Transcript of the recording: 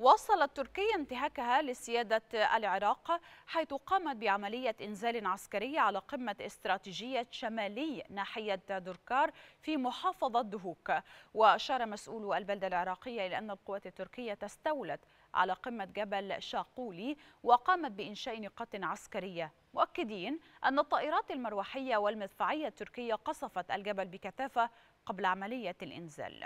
واصلت تركيا انتهاكها لسيادة العراق حيث قامت بعملية إنزال عسكري على قمة استراتيجية شمالي ناحية دركار في محافظة دهوك وأشار مسؤول البلدة العراقية إلى أن القوات التركية تستولت على قمة جبل شاقولي وقامت بإنشاء نقاط عسكرية مؤكدين أن الطائرات المروحية والمدفعية التركية قصفت الجبل بكثافة قبل عملية الإنزال